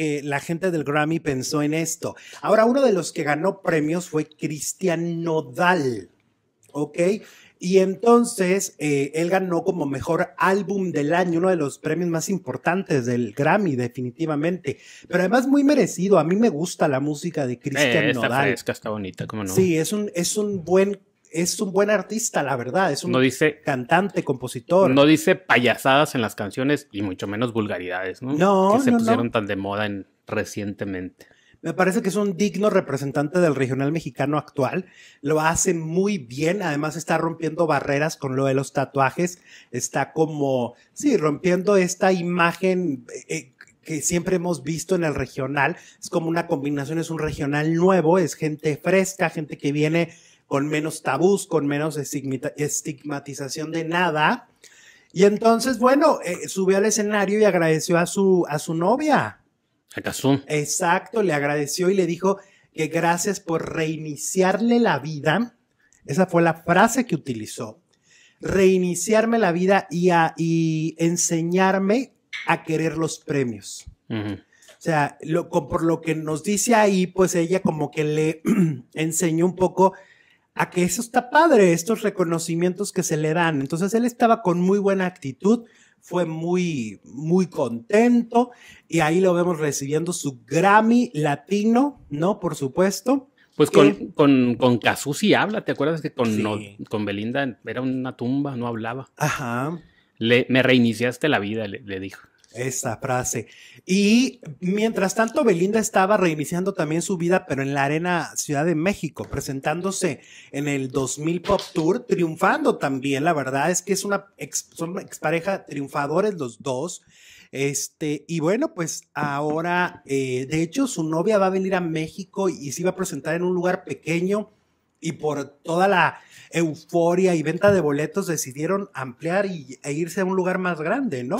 Eh, la gente del Grammy pensó en esto. Ahora, uno de los que ganó premios fue Cristian Nodal, ¿ok? Y entonces eh, él ganó como mejor álbum del año, uno de los premios más importantes del Grammy, definitivamente. Pero además muy merecido. A mí me gusta la música de Cristian eh, Nodal. Está fresca, está bonita, ¿cómo no? Sí, es un, es un buen es un buen artista, la verdad. Es un dice, cantante, compositor. No dice payasadas en las canciones y mucho menos vulgaridades, ¿no? No. Que se pusieron tan de moda en, recientemente. Me parece que es un digno representante del regional mexicano actual. Lo hace muy bien. Además, está rompiendo barreras con lo de los tatuajes. Está como, sí, rompiendo esta imagen. Eh, eh, que siempre hemos visto en el regional. Es como una combinación, es un regional nuevo, es gente fresca, gente que viene con menos tabús, con menos estigmatización de nada. Y entonces, bueno, eh, subió al escenario y agradeció a su, a su novia. A Kazum. Exacto, le agradeció y le dijo que gracias por reiniciarle la vida. Esa fue la frase que utilizó. Reiniciarme la vida y, enseñarme a querer los premios. O sea, lo, por lo que nos dice ahí, pues ella como que le enseñó un poco a que eso está padre, estos reconocimientos que se le dan. Entonces él estaba con muy buena actitud, fue muy, muy contento y ahí lo vemos recibiendo su Grammy latino, ¿no? Por supuesto. Pues con, eh, con, con habla, ¿te acuerdas que con, con Belinda era una tumba, no hablaba? Ajá. Le, me reiniciaste la vida, le, le dijo. Esa frase. Y mientras tanto, Belinda estaba reiniciando también su vida, pero en la Arena Ciudad de México, presentándose en el 2000 Pop Tour, triunfando también. La verdad es que es una son expareja triunfadores los dos. Este, y bueno, pues ahora, eh, de hecho, su novia va a venir a México y se iba a presentar en un lugar pequeño y por toda la euforia y venta de boletos decidieron ampliar e irse a un lugar más grande, ¿no?